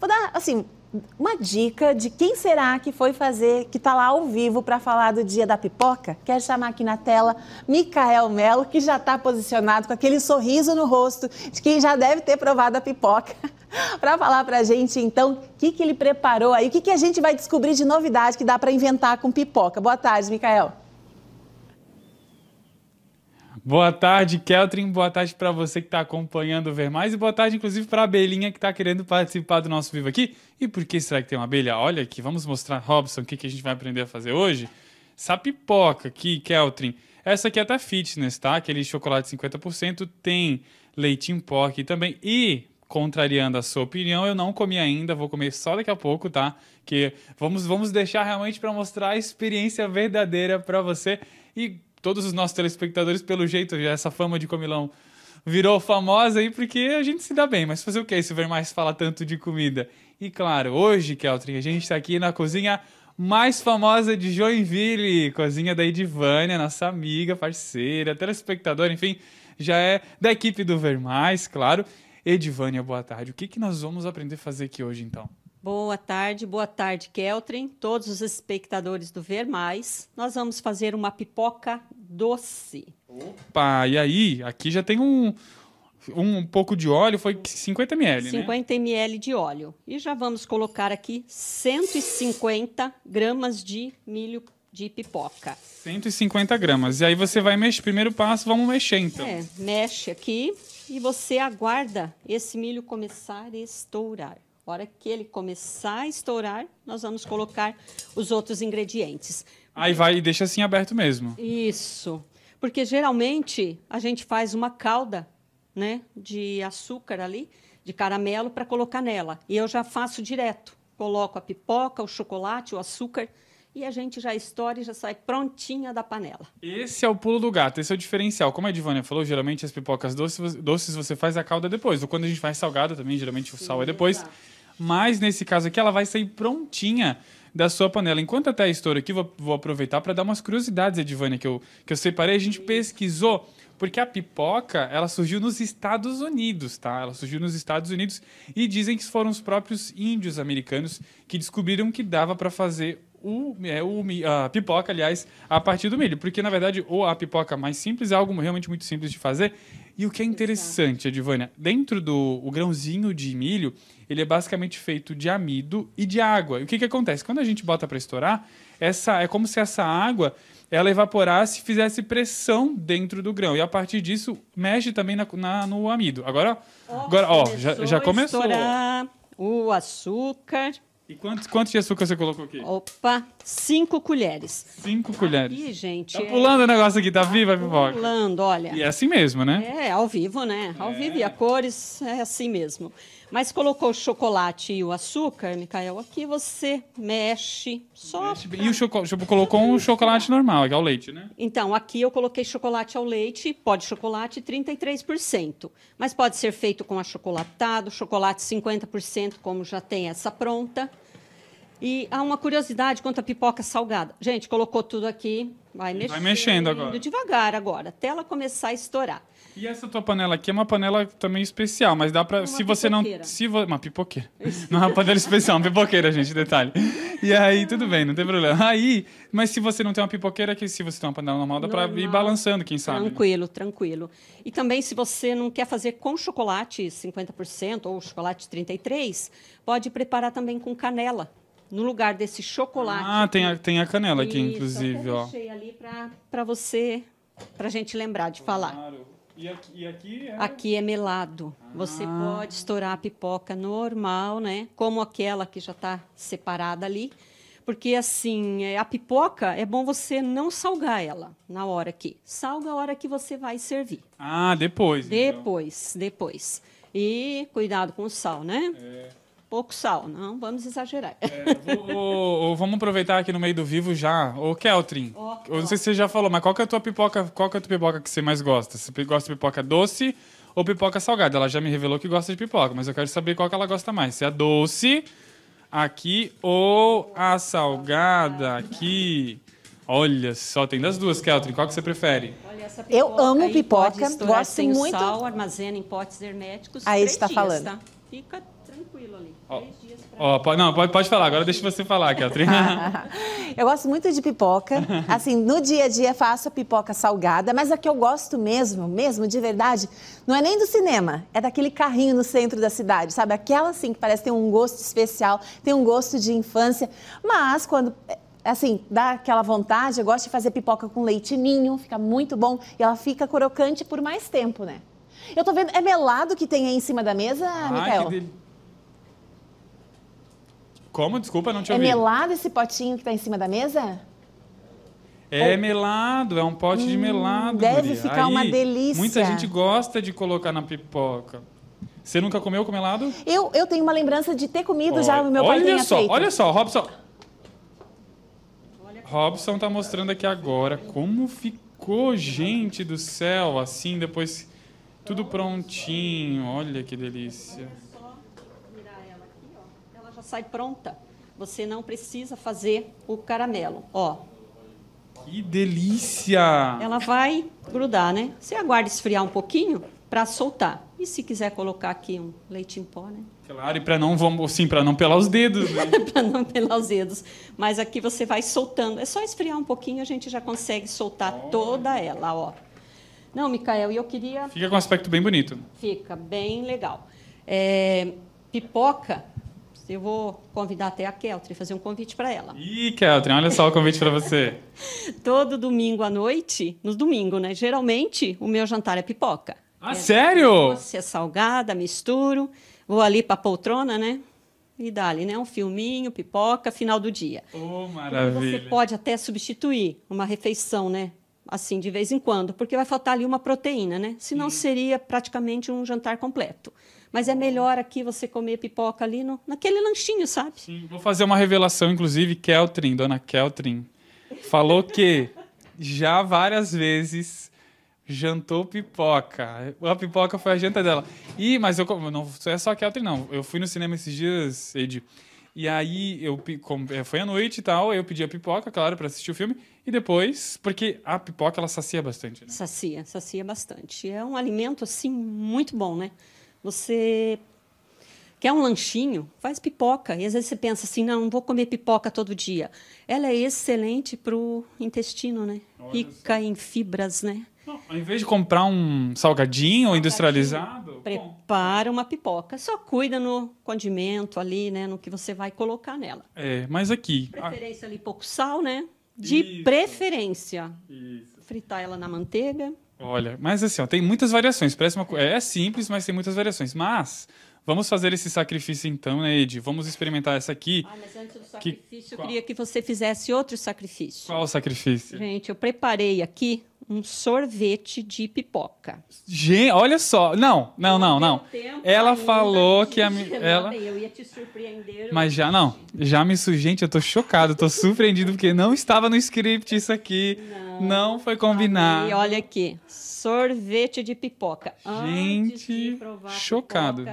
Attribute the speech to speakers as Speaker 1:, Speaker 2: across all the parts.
Speaker 1: Vou dar, assim, uma dica de quem será que foi fazer, que está lá ao vivo para falar do dia da pipoca. Quero chamar aqui na tela Micael Melo, que já está posicionado com aquele sorriso no rosto de quem já deve ter provado a pipoca. para falar para a gente, então, o que, que ele preparou aí, o que, que a gente vai descobrir de novidade que dá para inventar com pipoca. Boa tarde, Micael.
Speaker 2: Boa tarde, Keltrin. Boa tarde para você que está acompanhando o Ver Mais. E boa tarde, inclusive, para a abelhinha que está querendo participar do nosso vivo aqui. E por que será que tem uma abelha? Olha aqui, vamos mostrar, Robson, o que, que a gente vai aprender a fazer hoje. Sapipoca aqui, Keltrin. Essa aqui é até Fitness, tá? Aquele chocolate 50%. Tem leite em pó aqui também. E, contrariando a sua opinião, eu não comi ainda. Vou comer só daqui a pouco, tá? Que vamos, vamos deixar realmente para mostrar a experiência verdadeira para você. E todos os nossos telespectadores, pelo jeito, já essa fama de comilão virou famosa aí porque a gente se dá bem. Mas fazer o que se ver mais fala tanto de comida? E claro, hoje, Keltrin, a gente está aqui na cozinha mais famosa de Joinville, cozinha da Edivânia, nossa amiga, parceira, telespectadora, enfim, já é da equipe do Ver Mais, claro. Edivânia, boa tarde. O que, que nós vamos aprender a fazer aqui hoje, então?
Speaker 3: Boa tarde, boa tarde, Keltrin, todos os espectadores do Ver Mais. Nós vamos fazer uma pipoca doce.
Speaker 2: Opa, e aí? Aqui já tem um, um pouco de óleo, foi 50 ml, 50
Speaker 3: né? ml de óleo. E já vamos colocar aqui 150 gramas de milho de pipoca.
Speaker 2: 150 gramas. E aí você vai mexer. Primeiro passo, vamos mexer então. É,
Speaker 3: mexe aqui e você aguarda esse milho começar a estourar. A hora que ele começar a estourar, nós vamos colocar os outros ingredientes.
Speaker 2: Aí vai e deixa assim aberto mesmo.
Speaker 3: Isso. Porque geralmente a gente faz uma calda, né, de açúcar ali, de caramelo para colocar nela. E eu já faço direto. Coloco a pipoca, o chocolate, o açúcar e a gente já estoura e já sai prontinha da panela.
Speaker 2: Esse é o pulo do gato, esse é o diferencial. Como a Edvânia falou, geralmente as pipocas doces, doces você faz a calda depois. Ou quando a gente faz salgada também, geralmente o sal é depois. Exato. Mas nesse caso aqui, ela vai sair prontinha da sua panela. Enquanto até a estoura aqui, vou, vou aproveitar para dar umas curiosidades, Edivânia, que eu, que eu separei. A gente pesquisou, porque a pipoca, ela surgiu nos Estados Unidos, tá? Ela surgiu nos Estados Unidos e dizem que foram os próprios índios americanos que descobriram que dava para fazer o, é, o, a pipoca, aliás, a partir do milho. Porque, na verdade, ou a pipoca mais simples é algo realmente muito simples de fazer. E o que é interessante, Edivânia, dentro do o grãozinho de milho, ele é basicamente feito de amido e de água. E o que, que acontece? Quando a gente bota para estourar, essa é como se essa água ela evaporasse e fizesse pressão dentro do grão. E a partir disso, mexe também na, na no amido. Agora, oh, agora ó, já, já começou. Estourar
Speaker 3: o açúcar. E quanto,
Speaker 2: quanto de açúcar você colocou aqui?
Speaker 3: Opa, cinco colheres. Cinco colheres. Ih, gente. Tá é- pulando é... o negócio
Speaker 2: aqui, tá, tá viva a
Speaker 3: Pulando, olha. E é assim
Speaker 2: mesmo, né?
Speaker 3: É, ao vivo, né? Ao é. vivo e a cores é assim mesmo. Mas colocou o chocolate e o açúcar, Micael, aqui você mexe só. Mexe. E o
Speaker 2: chocolate, tipo, colocou um chocolate normal, que é o leite, né?
Speaker 3: Então, aqui eu coloquei chocolate ao leite, pó de chocolate 33%. Mas pode ser feito com achocolatado, chocolate 50%, como já tem essa pronta. E há uma curiosidade quanto à pipoca salgada. Gente, colocou tudo aqui, vai mexendo. Vai mexendo agora. Devagar agora, até ela começar a estourar.
Speaker 2: E essa tua panela aqui é uma panela também especial, mas dá para se pipoqueira. você não se vo, uma pipoqueira. Isso. Não é uma panela especial, é uma pipoqueira, gente, detalhe. E aí tudo bem, não tem problema. Aí, mas se você não tem uma pipoqueira, que se você tem uma panela normal dá para ir balançando, quem sabe. Né? Tranquilo,
Speaker 3: tranquilo. E também se você não quer fazer com chocolate 50% ou chocolate 33, pode preparar também com canela no lugar desse chocolate. Ah,
Speaker 2: tem a, tem a canela aqui, Isso, inclusive. Ó. deixei
Speaker 3: ali para você, para a gente lembrar de claro. falar. E
Speaker 2: aqui, e aqui, é... aqui
Speaker 3: é melado. Ah. Você pode estourar a pipoca normal, né? Como aquela que já está separada ali. Porque, assim, é, a pipoca é bom você não salgar ela na hora que. Salga a hora que você vai servir.
Speaker 2: Ah, depois. Então.
Speaker 3: Depois, então. depois. E cuidado com o sal, né? É pouco sal, não vamos exagerar. É,
Speaker 2: vou, vamos aproveitar aqui no meio do vivo já. Ô, Keltrin, oh, eu não sei se você já falou, mas qual que é a tua pipoca, qual que é a tua pipoca que você mais gosta? Você gosta de pipoca doce ou pipoca salgada? Ela já me revelou que gosta de pipoca, mas eu quero saber qual que ela gosta mais. Se é a doce aqui ou a salgada aqui. Olha só, tem das duas, Keltrin. Qual que você prefere?
Speaker 3: eu amo pipoca, gosto muito. Sal, armazena em potes herméticos. Aí está falando. Tá? Fica tranquilo ali.
Speaker 1: Ó, Três dias
Speaker 2: pra... ó, pode, não, pode, pode falar, agora deixa você falar, Keltrin.
Speaker 1: eu gosto muito de pipoca. Assim, no dia a dia é faço a pipoca salgada, mas a que eu gosto mesmo, mesmo, de verdade, não é nem do cinema, é daquele carrinho no centro da cidade, sabe? Aquela assim que parece ter um gosto especial, tem um gosto de infância, mas quando é, assim, dá aquela vontade, eu gosto de fazer pipoca com leite ninho, fica muito bom e ela fica crocante por mais tempo, né? Eu tô vendo, é melado que tem aí em cima da mesa, ah, Micael? Que
Speaker 2: como? Desculpa, não te é ouvi. É
Speaker 1: melado esse potinho que está em cima da mesa?
Speaker 2: É melado, é um pote hum, de melado. Deve guria. ficar Aí, uma delícia. Muita gente gosta de colocar na pipoca. Você nunca comeu com melado?
Speaker 1: Eu, eu tenho uma lembrança de ter comido olha, já no meu pai Olha só, feito. olha só, Robson.
Speaker 2: Robson tá mostrando aqui agora como ficou, gente do céu, assim, depois tudo prontinho. Olha que delícia
Speaker 3: sai pronta. Você não precisa fazer o caramelo. Ó.
Speaker 2: Que delícia!
Speaker 3: Ela vai grudar, né? Você aguarda esfriar um pouquinho para soltar. E se quiser colocar aqui um leite em pó, né?
Speaker 2: Claro, e para não vamos sim, para não pelar os dedos, né?
Speaker 3: para não pelar os dedos. Mas aqui você vai soltando. É só esfriar um pouquinho, a gente já consegue soltar oh. toda ela, ó. Não, Micael, e eu queria.
Speaker 2: Fica com um aspecto bem bonito.
Speaker 3: Fica bem legal. É, pipoca eu vou convidar até a Keltri, fazer um convite para ela. Ih,
Speaker 2: Keltri, olha só o convite para você.
Speaker 3: Todo domingo à noite, nos domingos, né? Geralmente, o meu jantar é pipoca. Ah, é sério? Doce, é salgada, misturo. Vou ali para a poltrona, né? E dali, né? Um filminho, pipoca, final do dia. Oh, maravilha. você pode até substituir uma refeição, né? assim, de vez em quando, porque vai faltar ali uma proteína, né? Senão Sim. seria praticamente um jantar completo. Mas é melhor aqui você comer pipoca ali no, naquele lanchinho, sabe? Sim, vou
Speaker 2: fazer uma revelação, inclusive, Keltrin, dona Keltrin, falou que já várias vezes jantou pipoca. A pipoca foi a janta dela. E, mas eu não é só Keltrin, não. Eu fui no cinema esses dias, Edi. E aí eu é, foi à noite e tal, eu pedi a pipoca, claro, para assistir o filme. E depois, porque a pipoca ela sacia bastante, né?
Speaker 3: Sacia, sacia bastante. É um alimento assim muito bom, né? Você quer um lanchinho, faz pipoca. E às vezes você pensa assim, não, não vou comer pipoca todo dia. Ela é excelente para o intestino, né? Olha Rica em fibras, né?
Speaker 2: Não, ao invés de comprar um salgadinho, salgadinho. industrializado,
Speaker 3: prepara uma pipoca. Só cuida no condimento ali, né? No que você vai colocar nela.
Speaker 2: É, mas aqui.
Speaker 3: Preferência a... ali pouco sal, né? De Isso. preferência. Isso. Fritar ela na manteiga.
Speaker 2: Olha, mas assim, ó, tem muitas variações. Parece uma é simples, mas tem muitas variações. Mas vamos fazer esse sacrifício então, né, Ed? Vamos experimentar essa aqui. Ah,
Speaker 3: mas antes do sacrifício, que... eu queria que você fizesse outro sacrifício. Qual sacrifício? Gente, eu preparei aqui um sorvete de pipoca.
Speaker 2: Gente, olha só. Não, não, não, não. Tempo, ela falou que a me, ela Eu ia te surpreender. Mas já não. Já me su... gente, eu tô chocado, tô surpreendido porque não estava no script isso aqui. Não, não foi combinado. E olha
Speaker 3: aqui. Sorvete de pipoca. Gente, chocado.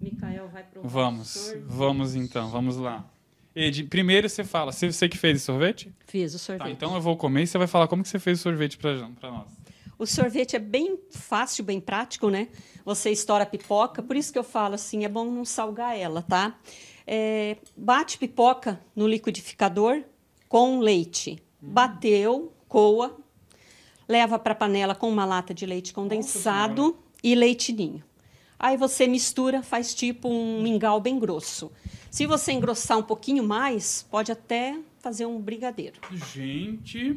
Speaker 3: Micael vai provar
Speaker 2: Vamos. Sorvete. Vamos então, vamos lá. Ed, primeiro você fala, você que fez o sorvete?
Speaker 3: Fiz o tá, sorvete. Tá, então
Speaker 2: eu vou comer e você vai falar como que você fez o sorvete para nós.
Speaker 3: O sorvete é bem fácil, bem prático, né? Você estoura a pipoca, por isso que eu falo assim, é bom não salgar ela, tá? É, bate pipoca no liquidificador com leite. Hum. Bateu, coa, leva para a panela com uma lata de leite condensado e leite ninho. Aí você mistura, faz tipo um mingau bem grosso. Se você engrossar um pouquinho mais, pode até fazer um brigadeiro. Gente.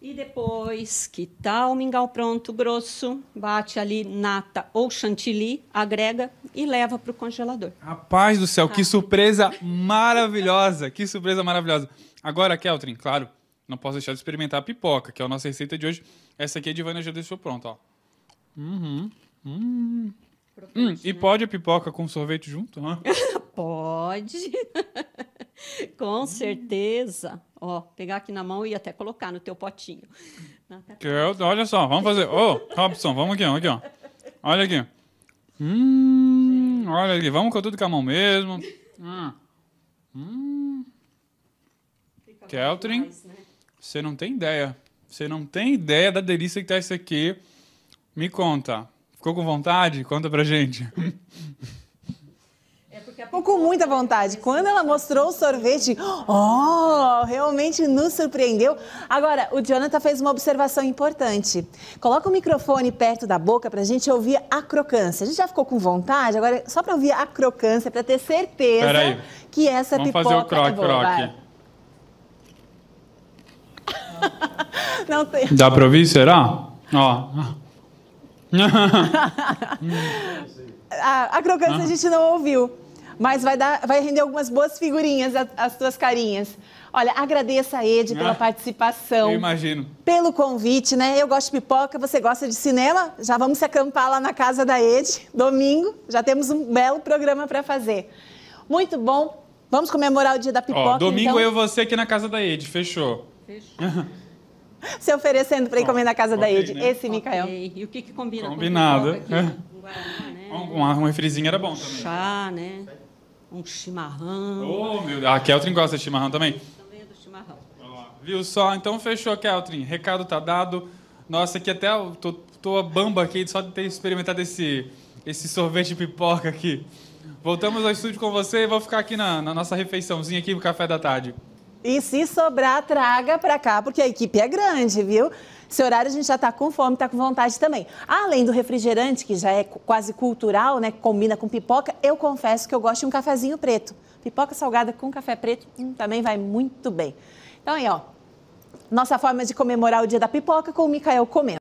Speaker 3: E depois que tal o mingau pronto, grosso, bate ali nata ou chantilly, agrega e leva para o congelador.
Speaker 2: Rapaz do céu, que ah. surpresa maravilhosa! Que surpresa maravilhosa! Agora, Keltrin, claro, não posso deixar de experimentar a pipoca, que é a nossa receita de hoje. Essa aqui a Divana já deixou pronta, ó. Uhum. Hum. Hum, e né? pode a pipoca com sorvete junto? Né?
Speaker 3: Pode. Com hum. certeza. Ó, pegar aqui na mão e até colocar no teu potinho.
Speaker 2: Eu, olha só, vamos fazer. Ô, oh, Robson, vamos aqui, vamos aqui, ó. Olha aqui. Hum, olha aqui, vamos com tudo com a mão mesmo. Ah. Hum. Keltrin, né? você não tem ideia. Você não tem ideia da delícia que tá isso aqui. Me conta. Ficou com vontade? Conta pra gente.
Speaker 1: Ficou com muita vontade. Quando ela mostrou o sorvete, oh, realmente nos surpreendeu. Agora, o Jonathan fez uma observação importante. Coloca o microfone perto da boca para a gente ouvir a crocância. A gente já ficou com vontade, agora é só para ouvir a crocância, para ter certeza Peraí. que essa Vamos pipoca fazer o croc é boa. Não tem. Dá para
Speaker 2: ouvir, será? Ó.
Speaker 1: a, a crocância ah. a gente não ouviu. Mas vai, dar, vai render algumas boas figurinhas as tuas carinhas. Olha, agradeça a Ed pela ah, participação. Eu imagino. Pelo convite, né? Eu gosto de pipoca, você gosta de cinema? Já vamos se acampar lá na casa da Ed, domingo. Já temos um belo programa para fazer. Muito bom. Vamos comemorar o dia da pipoca. Ó, domingo então. eu e
Speaker 2: você aqui na casa da Ed, fechou. Fechou.
Speaker 1: se oferecendo para ir comer na casa okay, da Ed, né? esse okay.
Speaker 3: Mikael. E o que, que combina? Combinado.
Speaker 2: Com pipoca, aqui, um, Guaraná, né? um, um refrizinho era bom também.
Speaker 3: Chá, né? um chimarrão. Oh, meu Deus. A ah, Keltrin
Speaker 2: gosta de chimarrão também? Também é do chimarrão. Viu só? Então fechou, Keltrin. Recado tá dado. Nossa, aqui até eu tô, a bamba aqui só de ter experimentado esse, esse sorvete de pipoca aqui. Voltamos ao estúdio com você e vou ficar aqui na, na nossa refeiçãozinha aqui pro café da tarde.
Speaker 1: E se sobrar, traga para cá, porque a equipe é grande, viu? Esse horário a gente já está com fome, está com vontade também. Além do refrigerante, que já é quase cultural, né? Combina com pipoca, eu confesso que eu gosto de um cafezinho preto. Pipoca salgada com café preto hum, também vai muito bem. Então aí, ó, nossa forma de comemorar o dia da pipoca com o Micael comendo.